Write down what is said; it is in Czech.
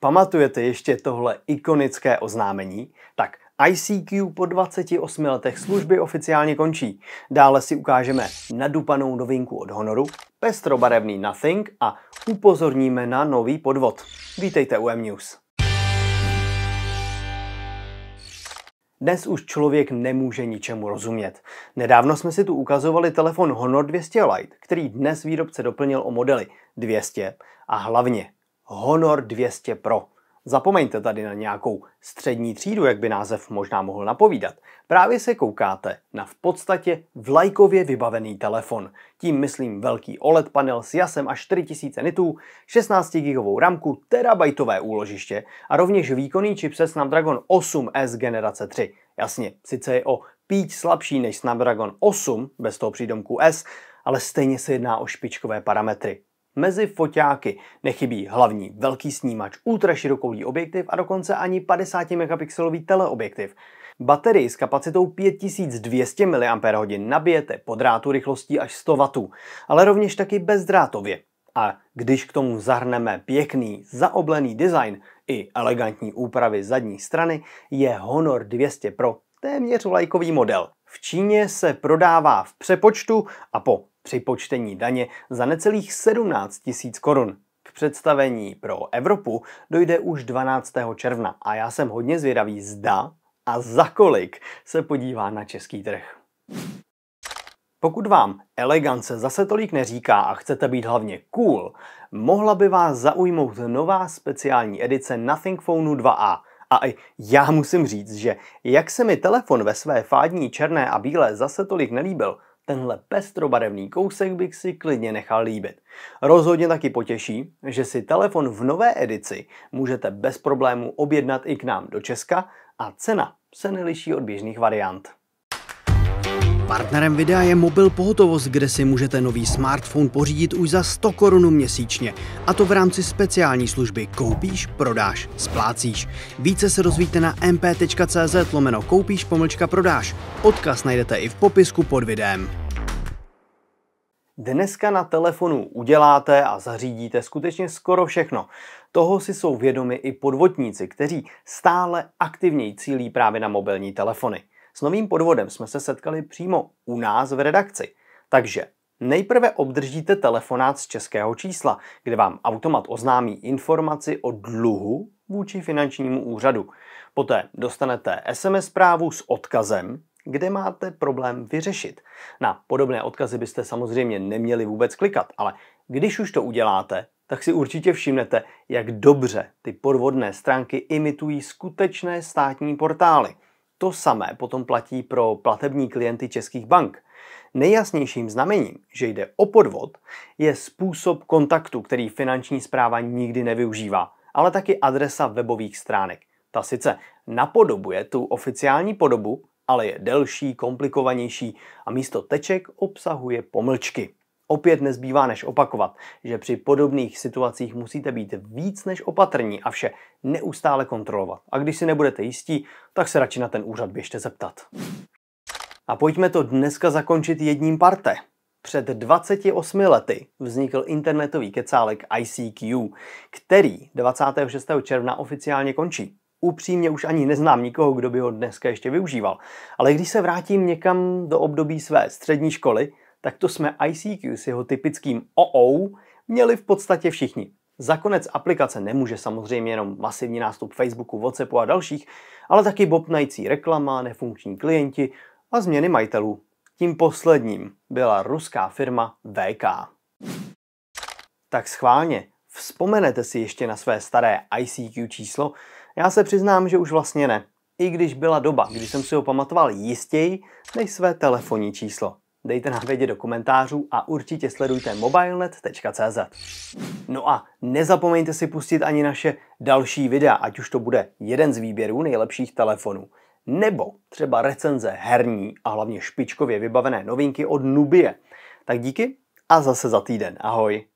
Pamatujete ještě tohle ikonické oznámení? Tak ICQ po 28 letech služby oficiálně končí. Dále si ukážeme nadupanou novinku od Honoru, pestrobarevný Nothing a upozorníme na nový podvod. Vítejte u M-News. Dnes už člověk nemůže ničemu rozumět. Nedávno jsme si tu ukazovali telefon Honor 200 Lite, který dnes výrobce doplnil o modely 200 a hlavně Honor 200 Pro. Zapomeňte tady na nějakou střední třídu, jak by název možná mohl napovídat. Právě se koukáte na v podstatě vlajkově vybavený telefon. Tím myslím velký OLED panel s jasem až 4000 nitů, 16 GB ramku, terabajtové úložiště a rovněž výkonný chipset Snapdragon 8S generace 3. Jasně, sice je o píť slabší než Snapdragon 8 bez toho přídomku S, ale stejně se jedná o špičkové parametry. Mezi foťáky nechybí hlavní velký snímač, ultraširokoulý objektiv a dokonce ani 50 megapixelový teleobjektiv. Baterii s kapacitou 5200 mAh nabijete po drátu rychlostí až 100 W, ale rovněž taky bezdrátově. A když k tomu zahrneme pěkný, zaoblený design i elegantní úpravy zadní strany, je Honor 200 Pro téměř lajkový model. V Číně se prodává v přepočtu a po při počtení daně za necelých 17 tisíc korun. K představení pro Evropu dojde už 12. června a já jsem hodně zvědavý zda a za kolik se podívá na český trh. Pokud vám elegance zase tolik neříká a chcete být hlavně cool, mohla by vás zaujmout nová speciální edice Nothing Phoneu 2a. A i já musím říct, že jak se mi telefon ve své fádní černé a bílé zase tolik nelíbil, Tenhle pestrobarevný kousek bych si klidně nechal líbit. Rozhodně taky potěší, že si telefon v nové edici můžete bez problému objednat i k nám do Česka a cena se neliší od běžných variant. Partnerem videa je mobil pohotovost, kde si můžete nový smartphone pořídit už za 100 korun měsíčně. A to v rámci speciální služby Koupíš, prodáš, splácíš. Více se dozvíte na mp.cz lomeno koupíš pomlčka prodáš. Odkaz najdete i v popisku pod videem. Dneska na telefonu uděláte a zařídíte skutečně skoro všechno. Toho si jsou vědomi i podvodníci, kteří stále aktivněji cílí právě na mobilní telefony. S novým podvodem jsme se setkali přímo u nás v redakci. Takže Nejprve obdržíte telefonát z českého čísla, kde vám automat oznámí informaci o dluhu vůči finančnímu úřadu. Poté dostanete SMS zprávu s odkazem, kde máte problém vyřešit. Na podobné odkazy byste samozřejmě neměli vůbec klikat, ale když už to uděláte, tak si určitě všimnete, jak dobře ty podvodné stránky imitují skutečné státní portály. To samé potom platí pro platební klienty českých bank. Nejjasnějším znamením, že jde o podvod, je způsob kontaktu, který finanční zpráva nikdy nevyužívá, ale taky adresa webových stránek. Ta sice napodobuje tu oficiální podobu, ale je delší, komplikovanější a místo teček obsahuje pomlčky. Opět nezbývá než opakovat, že při podobných situacích musíte být víc než opatrní a vše neustále kontrolovat. A když si nebudete jistí, tak se radši na ten úřad běžte zeptat. A pojďme to dneska zakončit jedním parte. Před 28 lety vznikl internetový kecálek ICQ, který 26. června oficiálně končí. Upřímně už ani neznám nikoho, kdo by ho dneska ještě využíval. Ale když se vrátím někam do období své střední školy, tak to jsme ICQ s jeho typickým OO měli v podstatě všichni. Za konec aplikace nemůže samozřejmě jenom masivní nástup Facebooku, Whatsappu a dalších, ale taky bobnající reklama, nefunkční klienti a změny majitelů. Tím posledním byla ruská firma VK. Tak schválně, vzpomenete si ještě na své staré ICQ číslo? Já se přiznám, že už vlastně ne. I když byla doba, kdy jsem si ho pamatoval jistěji než své telefonní číslo dejte nám vědět do komentářů a určitě sledujte mobilenet.cz. No a nezapomeňte si pustit ani naše další videa, ať už to bude jeden z výběrů nejlepších telefonů, nebo třeba recenze herní a hlavně špičkově vybavené novinky od Nubie. Tak díky a zase za týden. Ahoj!